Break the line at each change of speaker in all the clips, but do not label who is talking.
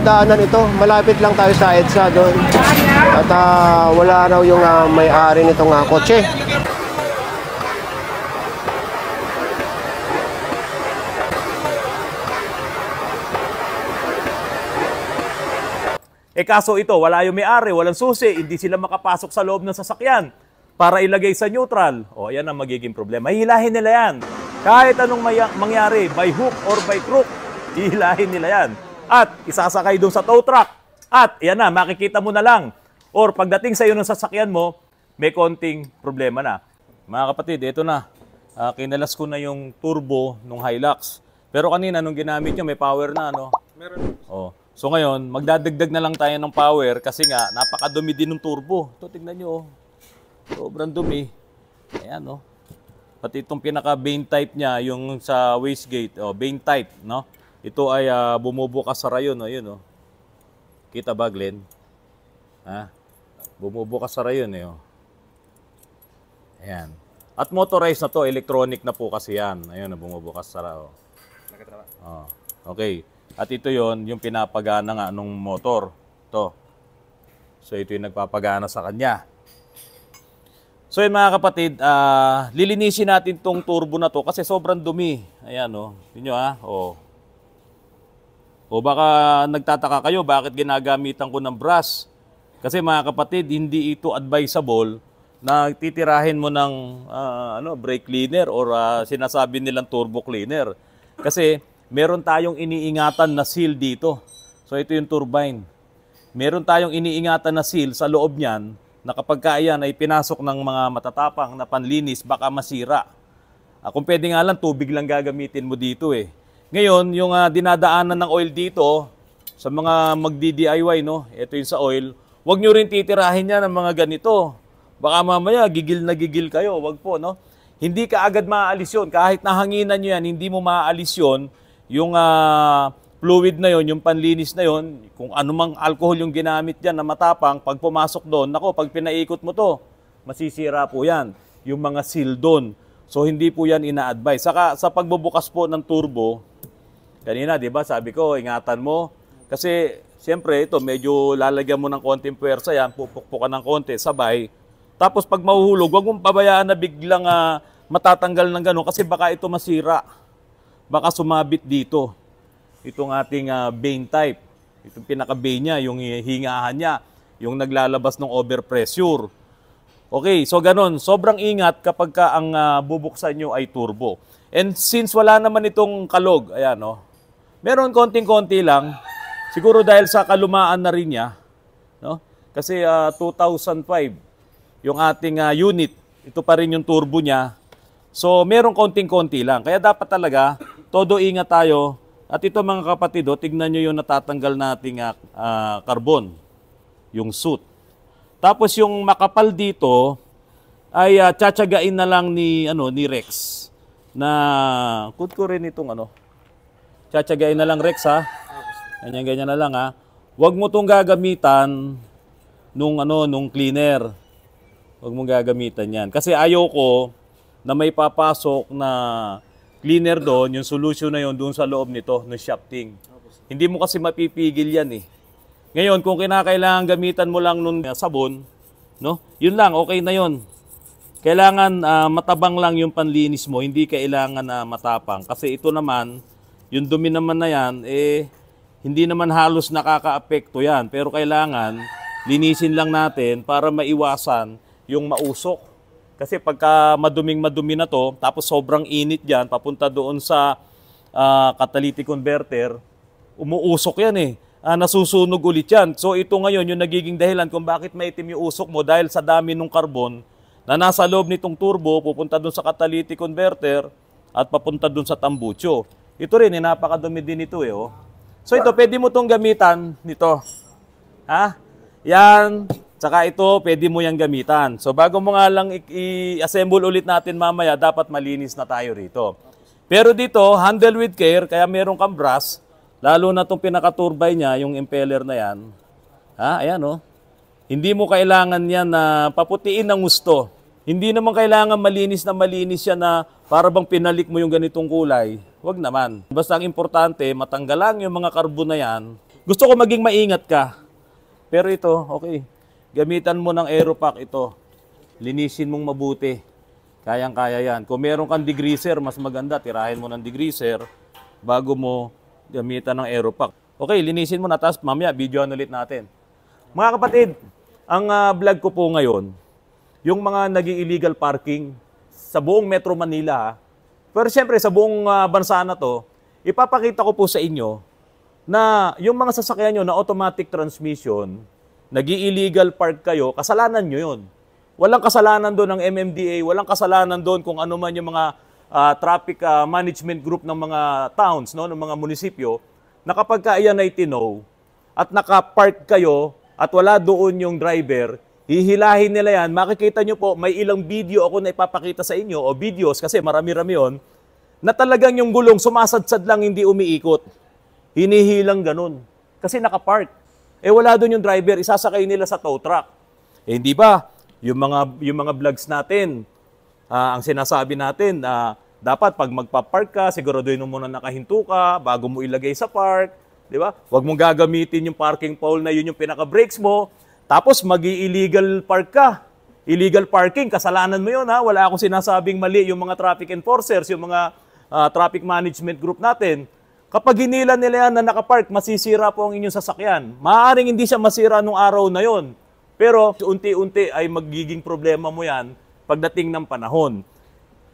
daanan ito, malapit lang tayo sa EDSA doon at uh, wala raw yung uh, may-ari nitong uh, kotse E kaso ito, wala yung may-ari, walang susi, hindi sila makapasok sa loob ng sasakyan para ilagay sa neutral. O, yan ang magiging problema. Hihilahin nila yan. Kahit anong may mangyari, by hook or by crook, hihilahin nila yan at isasakay doon sa tow truck. At yan na, makikita mo na lang. Or pagdating sa iyo ng sasakyan mo, may konting problema na. Mga kapatid, ito na. Uh, kinalas ko na yung turbo nung Hilux. Pero kanina, nung ginamit nyo, may power na, ano? Meron. Oh. So ngayon, magdadagdag na lang tayo ng power kasi nga, napakadumi din ng turbo. Ito, tingnan nyo, oh. Sobrang dumi. Ayan, oh. Pati itong pinaka-vein type niya, yung sa wastegate, oh, vein type, no? Ito ay uh, bumubukas sa rayon, no? Yun, no? Kita ba, Glenn? Ha? Bumubukas sa rayon, eh, oh. Ayan. At motorized na to, electronic na po kasi yan. Ayun, bumubukas sa rayon. Oh. oh. Okay. At ito yon yung pinapagana nga nung motor. To. So, ito yung nagpapagana sa kanya. So yun mga kapatid, uh, lilinisin natin tong turbo na to kasi sobrang dumi. Ayan o. Oh. Yun nyo ha. Ah. Oh. O baka nagtataka kayo bakit ginagamitan ko ng brass. Kasi mga kapatid, hindi ito advisable na titirahin mo ng uh, ano, brake cleaner or uh, sinasabi nilang turbo cleaner. Kasi meron tayong iniingatan na seal dito. So ito yung turbine. Meron tayong iniingatan na seal sa loob niyan na kapag kaayan ay pinasok ng mga matatapang na panlinis, baka masira. Uh, kung pwede nga lang, tubig lang gagamitin mo dito eh. Ngayon, yung uh, dinadaanan ng oil dito sa mga magdi-DIY, no? Ito yung sa oil. Huwag nyo rin titirahin yan ng mga ganito. Baka mamaya gigil na gigil kayo. Huwag po, no? Hindi ka agad maaalis yun. Kahit nahanginan nyo yan, hindi mo maaalis yun. Yung uh, fluid na yon, yung panlinis na yon, kung anumang alcohol yung ginamit diyan na matapang, pag pumasok doon, nako, pag pinaikot mo to, masisira po yan. Yung mga seal doon. So, hindi po yan ina-advise. Saka, sa pagbubukas po ng turbo, Kanina, di ba, sabi ko, ingatan mo. Kasi, siyempre, ito, medyo lalagyan mo ng konting puwersa yan, pupukpukan ng konti, sabay. Tapos, pag mahuhulog, huwag mong pabayaan na biglang uh, matatanggal ng gano'n kasi baka ito masira. Baka sumabit dito. Itong ating uh, ah, vein type. Itong pinaka-vein niya, yung hingahan niya, yung naglalabas ng overpressure. Okay, so ganun. Sobrang ingat kapag ka ang uh, bubuksan nyo ay turbo. And since wala naman itong kalog, ayan o, oh, Meron konting-konti lang, siguro dahil sa kalumaan na rin niya, no? Kasi uh, ah, 2005 yung ating uh, unit, ito pa rin yung turbo niya. So, meron konting-konti lang. Kaya dapat talaga todo ingat tayo. At ito mga kapatid, oh, tignan niyo yung natatanggal nating uh, uh, carbon, yung soot. Tapos yung makapal dito ay uh, tsatsagain na lang ni ano ni Rex na kut ko rin itong ano Tsatsagain na lang Rex ha. Ganyan ganyan na lang ha. Huwag mo tong gagamitan nung ano nung cleaner. Huwag mo gagamitan 'yan kasi ayoko na may papasok na cleaner doon, yung solution na yon doon sa loob nito ng shafting. Hindi mo kasi mapipigil 'yan eh. Ngayon, kung kinakailangan gamitan mo lang nung sabon, no? Yun lang, okay na yon. Kailangan uh, matabang lang yung panlinis mo, hindi kailangan na uh, matapang. Kasi ito naman, yung dumi naman na yan, eh, hindi naman halos nakakaapekto yan. Pero kailangan, linisin lang natin para maiwasan yung mausok. Kasi pagka maduming madumi na to, tapos sobrang init yan, papunta doon sa uh, catalytic converter, umuusok yan eh. Uh, nasusunog ulit yan. So ito ngayon yung nagiging dahilan kung bakit maitim yung usok mo dahil sa dami ng karbon na nasa loob nitong turbo, pupunta doon sa catalytic converter at papunta doon sa tambucho. Ito rin, napakadumi din ito eh. Oh. So ito, pwede mo itong gamitan nito. Ha? Yan. Tsaka ito, pwede mo yang gamitan. So bago mo nga lang i-assemble ulit natin mamaya, dapat malinis na tayo rito. Pero dito, handle with care, kaya meron kang brass, lalo na itong pinaka-turbine niya, yung impeller na yan. Ha? Ayan oh. Hindi mo kailangan yan na paputiin ng gusto. Hindi naman kailangan malinis na malinis siya na para bang pinalik mo yung ganitong kulay, wag naman. Basta ang importante, matanggal lang yung mga karbo na yan. Gusto ko maging maingat ka. Pero ito, okay. Gamitan mo ng aeropack ito. Linisin mong mabuti. Kayang-kaya yan. Kung meron kang degreaser, mas maganda. Tirahin mo ng degreaser bago mo gamitan ng aeropack. Okay, linisin mo na. Tapos mamaya, video ulit natin. Mga kapatid, ang uh, vlog ko po ngayon, yung mga nag illegal parking, sa buong Metro Manila. Pero siyempre sa buong uh, bansa na to, ipapakita ko po sa inyo na yung mga sasakyan nyo na automatic transmission, nag illegal park kayo, kasalanan nyo yun. Walang kasalanan doon ng MMDA, walang kasalanan doon kung ano man yung mga uh, traffic uh, management group ng mga towns, no, ng mga munisipyo, na kapag ka iyan ay tinow at nakapark kayo at wala doon yung driver, Hihilahin nila yan. Makikita nyo po, may ilang video ako na ipapakita sa inyo o videos kasi marami-rami yon na talagang yung gulong sumasadsad lang hindi umiikot. Hinihilang ganun. Kasi nakapark. Eh wala doon yung driver, isasakay nila sa tow truck. Eh hindi ba? Yung mga yung mga vlogs natin, uh, ang sinasabi natin, uh, dapat pag magpa-park ka, siguraduhin mo muna nakahinto ka bago mo ilagay sa park, 'di ba? Huwag mong gagamitin yung parking pole na yun yung pinaka-brakes mo tapos magi-illegal park ka. Illegal parking, kasalanan mo yun ha. Wala akong sinasabing mali yung mga traffic enforcers, yung mga uh, traffic management group natin. Kapag hinila nila yan na nakapark, masisira po ang inyong sasakyan. Maaring hindi siya masira nung araw na yon. Pero unti-unti ay magiging problema mo yan pagdating ng panahon.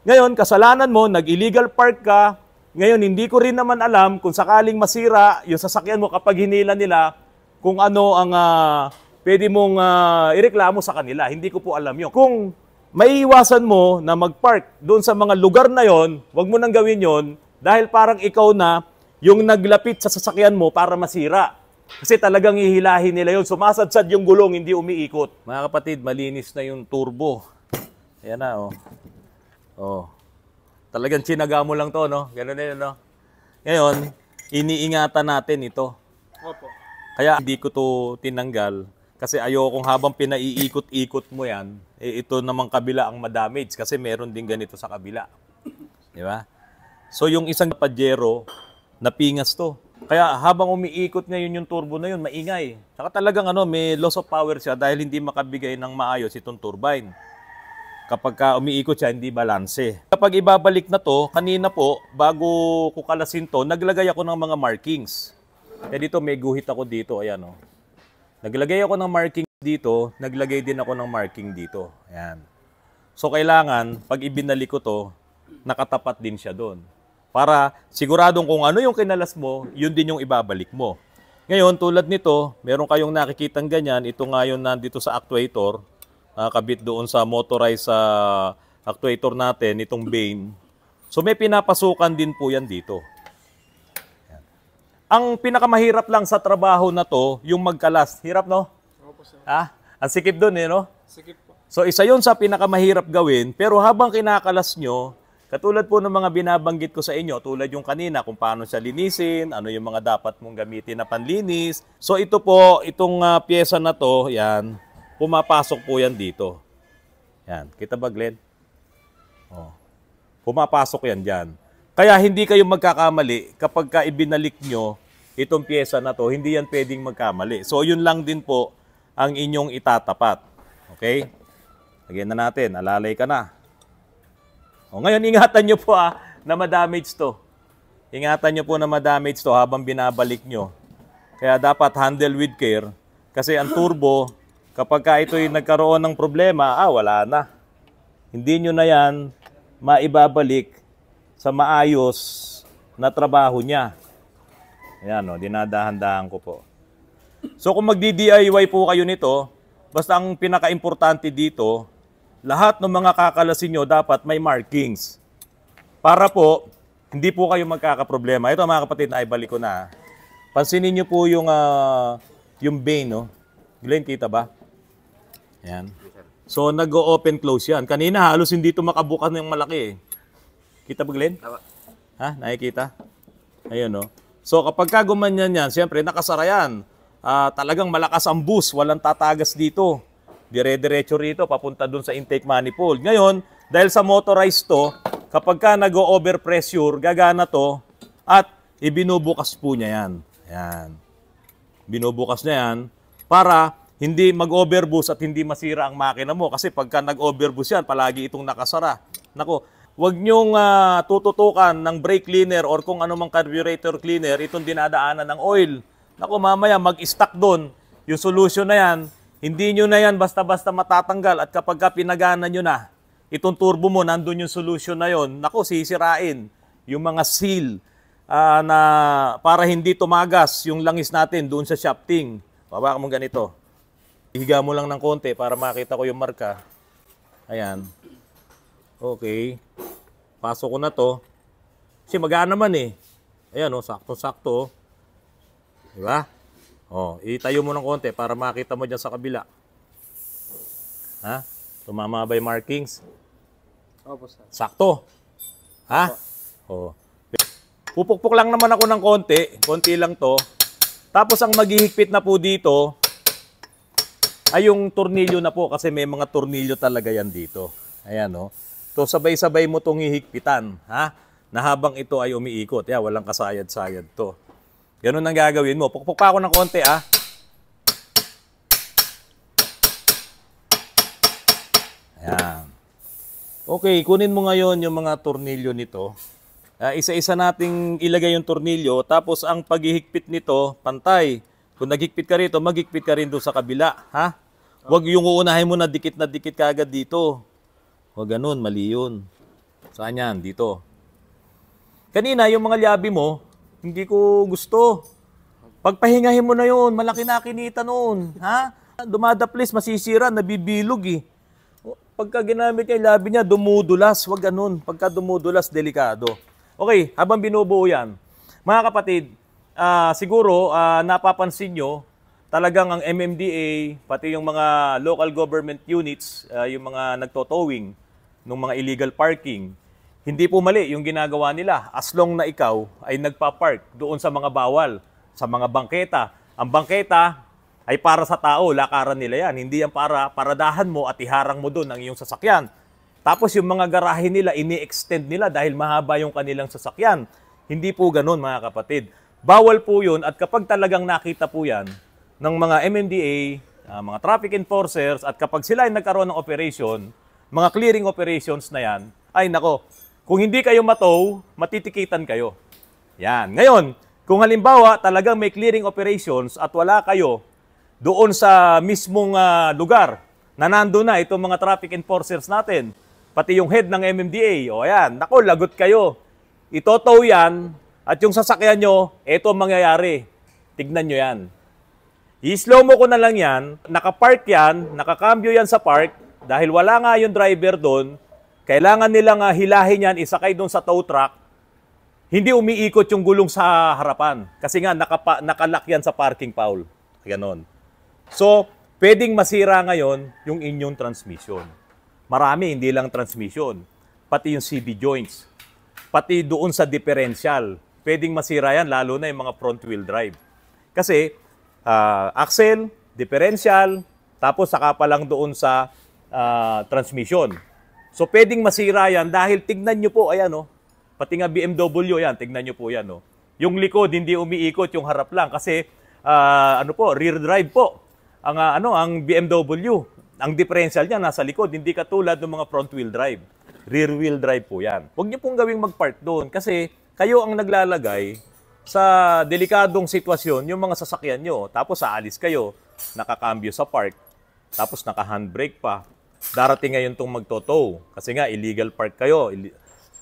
Ngayon, kasalanan mo, nag-illegal park ka. Ngayon, hindi ko rin naman alam kung sakaling masira yung sasakyan mo kapag hinila nila kung ano ang uh, pwede mong uh, ireklamo sa kanila. Hindi ko po alam yun. Kung maiiwasan mo na mag-park doon sa mga lugar na yon, wag mo nang gawin yon dahil parang ikaw na yung naglapit sa sasakyan mo para masira. Kasi talagang hihilahin nila yon. Sumasadsad yung gulong, hindi umiikot. Mga kapatid, malinis na yung turbo. Ayan na, oh. Oh. Talagang sinaga mo lang to, no? Ganun na yun, no? Ngayon, iniingatan natin ito. Opo. Kaya hindi ko to tinanggal kasi ayokong habang pinaiikot-ikot mo yan, eh, ito naman kabila ang madamage kasi meron din ganito sa kabila. Di ba? So yung isang Pajero, napingas to. Kaya habang umiikot ngayon yung turbo na yun, maingay. Saka talagang ano, may loss of power siya dahil hindi makabigay ng maayos itong turbine. Kapag ka umiikot siya, hindi balanse. Kapag ibabalik na to, kanina po, bago ko kalasin to, naglagay ako ng mga markings. Kaya eh, dito may guhit ako dito, ayan o. Oh Naglagay ako ng marking dito, naglagay din ako ng marking dito. Ayan. So kailangan, pag ibinalik ko to, nakatapat din siya doon. Para siguradong kung ano yung kinalas mo, yun din yung ibabalik mo. Ngayon, tulad nito, meron kayong nakikitang ganyan. Ito nga yun nandito sa actuator. kabit doon sa motorized uh, actuator natin, itong Bain. So may pinapasukan din po yan dito. Ang pinakamahirap lang sa trabaho na to, yung magkalas. Hirap, no? Opo, sir. Ha? Ang sikip dun, eh, no? Sikip po. So, isa yon sa pinakamahirap gawin. Pero habang kinakalas nyo, katulad po ng mga binabanggit ko sa inyo, tulad yung kanina, kung paano siya linisin, ano yung mga dapat mong gamitin na panlinis. So, ito po, itong uh, pyesa na to, yan, pumapasok po yan dito. Yan. Kita ba, Glenn? Oh. Pumapasok yan dyan. Kaya hindi kayo magkakamali kapag ka ibinalik nyo itong pyesa na to, hindi yan pwedeng magkamali. So yun lang din po ang inyong itatapat. Okay? Lagyan na natin, alalay ka na. O ngayon, ingatan nyo po ah, na ma-damage to. Ingatan nyo po na ma-damage to habang binabalik nyo. Kaya dapat handle with care. Kasi ang turbo, kapag ka ito'y nagkaroon ng problema, ah, wala na. Hindi nyo na yan maibabalik sa maayos na trabaho niya. Ayan o, oh, dinadahan-dahan ko po. So kung magdi-DIY po kayo nito, basta ang pinaka-importante dito, lahat ng mga kakalasin nyo dapat may markings. Para po, hindi po kayo magkakaproblema. Ito mga kapatid, na ibalik ko na. Ah. Pansinin nyo po yung, uh, yung vein, no? Glenn, kita ba? Ayan. So nag-open close yan. Kanina halos hindi ito makabukas ng malaki eh. Kita ba, Glenn? Ha? Nakikita? Ayun, no? Oh. So, kapag ka gumanyan yan, siyempre, nakasara yan. Uh, talagang malakas ang boost. Walang tatagas dito. Dire-diretso rito, papunta dun sa intake manifold. Ngayon, dahil sa motorized to, kapag ka nag-overpressure, gagana to at ibinubukas po niya yan. Ayan. Binubukas niya yan para hindi mag-overboost at hindi masira ang makina mo. Kasi pagka nag-overboost yan, palagi itong nakasara. Nako, Huwag niyong uh, tututukan ng brake cleaner or kung anumang carburetor cleaner itong dinadaanan ng oil. Naku, mamaya mag-stack doon. Yung solution na yan, hindi nyo na yan basta-basta matatanggal at kapag ka pinagana nyo na, itong turbo mo, nandun yung solution na yon. Naku, sisirain yung mga seal uh, na para hindi tumagas yung langis natin doon sa shafting. Baba mo ganito. Ihiga mo lang ng konti para makita ko yung marka. Ayan. Okay. Pasok ko na to. Kasi magaan naman eh. Ayan o, oh, sakto-sakto. Oh. Diba? O, oh, itayo mo ng konti para makita mo dyan sa kabila. Ha? Tumama ba yung markings? Opo, sir. Sakto. Ha? O. Oh. Pupukpok lang naman ako ng konti. Konti lang to. Tapos ang maghihigpit na po dito ay yung tornilyo na po kasi may mga tornilyo talaga yan dito. Ayan o. Oh. So sabay-sabay mo itong hihigpitan, ha? Na habang ito ay umiikot. Yeah, walang kasayad-sayad to. Ganun ang gagawin mo. Pukpuk pa ako ng konti, ah. Ayan. Okay, kunin mo ngayon yung mga tornilyo nito. Uh, isa-isa nating ilagay yung tornilyo. Tapos ang paghihigpit nito, pantay. Kung naghigpit ka rito, maghigpit ka rin doon sa kabila. Ha? Huwag yung uunahin mo na dikit na dikit ka dito. O ganun, mali yun. Saan yan? Dito. Kanina, yung mga liabi mo, hindi ko gusto. Pagpahingahin mo na yun, malaki na kinita noon. Ha? Dumadaplis, masisira, nabibilog eh. Pagka ginamit niya yung labi niya, dumudulas. Huwag ganun. Pagka dumudulas, delikado. Okay, habang binubuo yan, mga kapatid, uh, siguro uh, napapansin nyo, talagang ang MMDA, pati yung mga local government units, uh, yung mga nagtotowing, ng mga illegal parking, hindi po mali yung ginagawa nila as long na ikaw ay nagpa-park doon sa mga bawal, sa mga bangketa. Ang bangketa ay para sa tao, lakaran nila yan. Hindi yan para paradahan mo at iharang mo doon ang iyong sasakyan. Tapos yung mga garahe nila, ini-extend nila dahil mahaba yung kanilang sasakyan. Hindi po ganun mga kapatid. Bawal po yun at kapag talagang nakita po yan ng mga MMDA, uh, ah, mga traffic enforcers at kapag sila ay nagkaroon ng operation, mga clearing operations na yan, ay nako, kung hindi kayo matow, matitikitan kayo. Yan. Ngayon, kung halimbawa talagang may clearing operations at wala kayo doon sa mismong uh, lugar na nando na itong mga traffic enforcers natin, pati yung head ng MMDA, o ayan, nako, lagot kayo. Itotow yan at yung sasakyan nyo, eto ang mangyayari. Tignan nyo yan. I-slow mo ko na lang yan, nakapark yan, nakakambyo yan sa park, dahil wala nga yung driver doon, kailangan nilang uh, hilahin yan, isakay doon sa tow truck, hindi umiikot yung gulong sa harapan. Kasi nga, nakapa, nakalakyan sa parking foul. Ganon. So, pwedeng masira ngayon yung inyong transmission. Marami, hindi lang transmission. Pati yung CV joints. Pati doon sa differential. Pwedeng masira yan, lalo na yung mga front wheel drive. Kasi, uh, axle, differential, tapos saka pa lang doon sa uh, transmission. So pwedeng masira yan dahil tignan nyo po, ayan o, oh, pati nga BMW yan, tignan nyo po yan o. Oh. Yung likod hindi umiikot, yung harap lang kasi uh, ano po, rear drive po. Ang uh, ano, ang BMW, ang differential niya nasa likod, hindi katulad ng mga front wheel drive. Rear wheel drive po yan. Huwag niyo pong gawing mag park doon kasi kayo ang naglalagay sa delikadong sitwasyon yung mga sasakyan nyo. Tapos aalis kayo, nakakambyo sa park, tapos naka-handbrake pa darating ngayon itong magtotow. Kasi nga, illegal park kayo.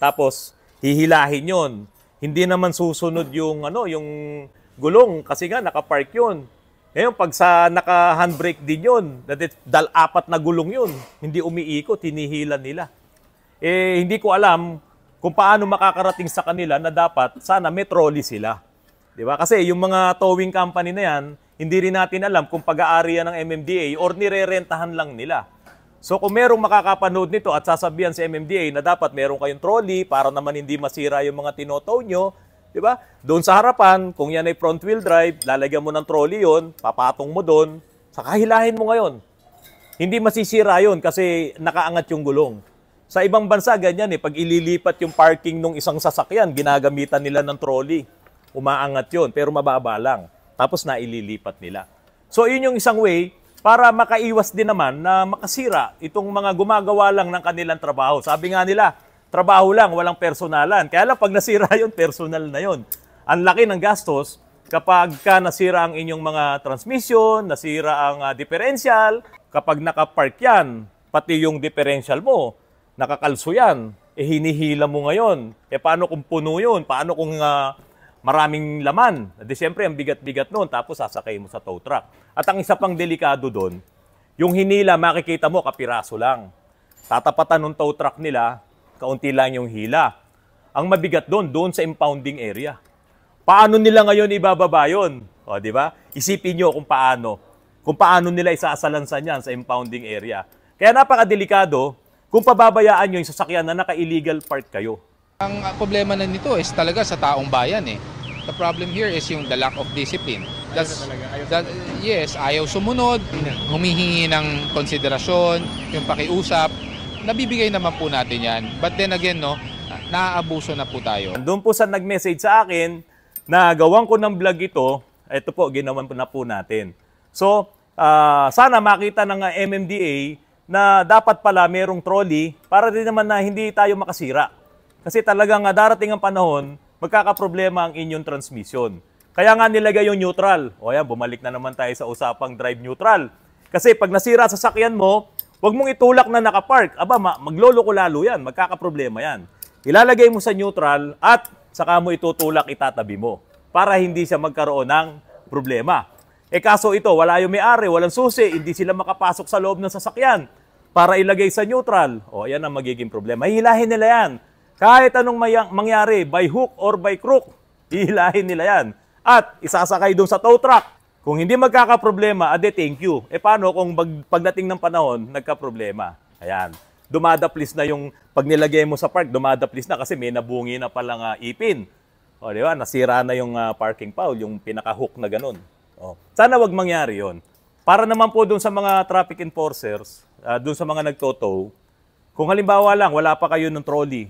Tapos, hihilahin yon. Hindi naman susunod yung, ano, yung gulong kasi nga nakapark yon. Ngayon, pag sa naka-handbrake din yon, dal apat na gulong yon, hindi umiikot, hinihila nila. Eh, hindi ko alam kung paano makakarating sa kanila na dapat sana metroli sila. 'Di ba? Kasi yung mga towing company na yan, hindi rin natin alam kung pag aariyan ng MMDA or nirerentahan lang nila. So kung merong makakapanood nito at sasabihan si MMDA na dapat meron kayong trolley para naman hindi masira yung mga tinotow nyo, di ba? Doon sa harapan, kung yan ay front wheel drive, lalagyan mo ng trolley yon, papatong mo doon, sa kahilahin mo ngayon. Hindi masisira yon kasi nakaangat yung gulong. Sa ibang bansa, ganyan eh. Pag ililipat yung parking ng isang sasakyan, ginagamitan nila ng trolley. Umaangat yon pero mababa lang. Tapos naililipat nila. So, yun yung isang way para makaiwas din naman na makasira itong mga gumagawa lang ng kanilang trabaho. Sabi nga nila, trabaho lang, walang personalan. Kaya lang pag nasira yon personal na yon. Ang laki ng gastos kapag ka nasira ang inyong mga transmission, nasira ang uh, ah, differential, kapag nakapark yan, pati yung differential mo, nakakalso yan, eh hinihila mo ngayon. Eh paano kung puno yun? Paano kung uh, maraming laman. Di siyempre, ang bigat-bigat noon, tapos sasakay mo sa tow truck. At ang isa pang delikado doon, yung hinila, makikita mo, kapiraso lang. Tatapatan ng tow truck nila, kaunti lang yung hila. Ang mabigat doon, doon sa impounding area. Paano nila ngayon ibababa yun? O, di ba? Isipin nyo kung paano. Kung paano nila isasalansan yan sa impounding area. Kaya napakadelikado kung pababayaan nyo yung sasakyan na naka-illegal park kayo. Ang ah, problema na nito is talaga sa taong bayan eh. The problem here is yung the lack of discipline. That's, ayaw talaga, ayaw that, yes, ayaw sumunod, humihingi ng konsiderasyon, yung pakiusap. Nabibigay naman po natin yan. But then again, no, naaabuso na po tayo. Doon po sa nag-message sa akin, na gawan ko ng vlog ito, ito po, ginawan po na po natin. So, uh, sana makita ng ah, MMDA na dapat pala merong trolley para din naman na hindi tayo makasira. Kasi talagang ah, darating ang panahon, magkakaproblema ang inyong transmission. Kaya nga nilagay yung neutral. O ayan, bumalik na naman tayo sa usapang drive neutral. Kasi pag nasira sa sasakyan mo, huwag mong itulak na nakapark. Aba, ma- magloloko lalo yan. Magkakaproblema yan. Ilalagay mo sa neutral at saka mo itutulak, itatabi mo. Para hindi siya magkaroon ng problema. E kaso ito, wala yung may-ari, walang susi, hindi sila makapasok sa loob ng sasakyan para ilagay sa neutral. O, ayan ang magiging problema. Hihilahin nila yan. Kahit anong mayang, mangyari, by hook or by crook, hihilahin nila yan. At isasakay doon sa tow truck. Kung hindi magkakaproblema, ade thank you. E paano kung bag, pagdating ng panahon, nagkaproblema? Ayan. Dumadaplis na yung pag nilagay mo sa park, dumadaplis na kasi may nabungi na palang uh, ipin. O, di ba? Nasira na yung uh, parking foul, yung pinaka-hook na ganun. O. Sana wag mangyari yon. Para naman po doon sa mga traffic enforcers, uh, ah, doon sa mga nagtotow, kung halimbawa lang, wala pa kayo ng trolley,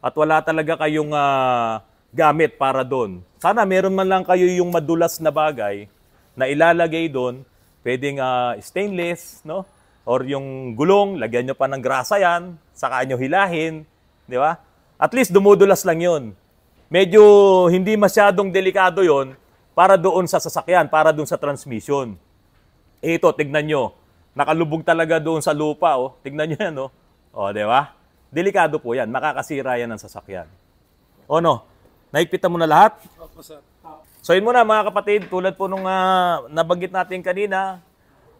at wala talaga kayong uh, gamit para doon. Sana meron man lang kayo yung madulas na bagay na ilalagay doon, pwedeng uh, stainless, no? Or yung gulong, lagyan nyo pa ng grasa yan, saka nyo hilahin, di ba? At least dumudulas lang yon. Medyo hindi masyadong delikado yon para doon sa sasakyan, para doon sa transmission. Eh, ito, tignan nyo. Nakalubog talaga doon sa lupa, oh. Tignan nyo yan, oh. O, oh, di ba? Delikado po yan. Makakasira yan ng sasakyan. O no? Naipita mo na lahat? Opo, sir. So yun muna mga kapatid, tulad po nung uh, nabanggit natin kanina,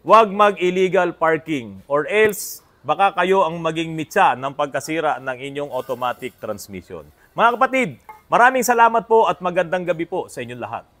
huwag mag-illegal parking or else baka kayo ang maging mitsa ng pagkasira ng inyong automatic transmission. Mga kapatid, maraming salamat po at magandang gabi po sa inyong lahat.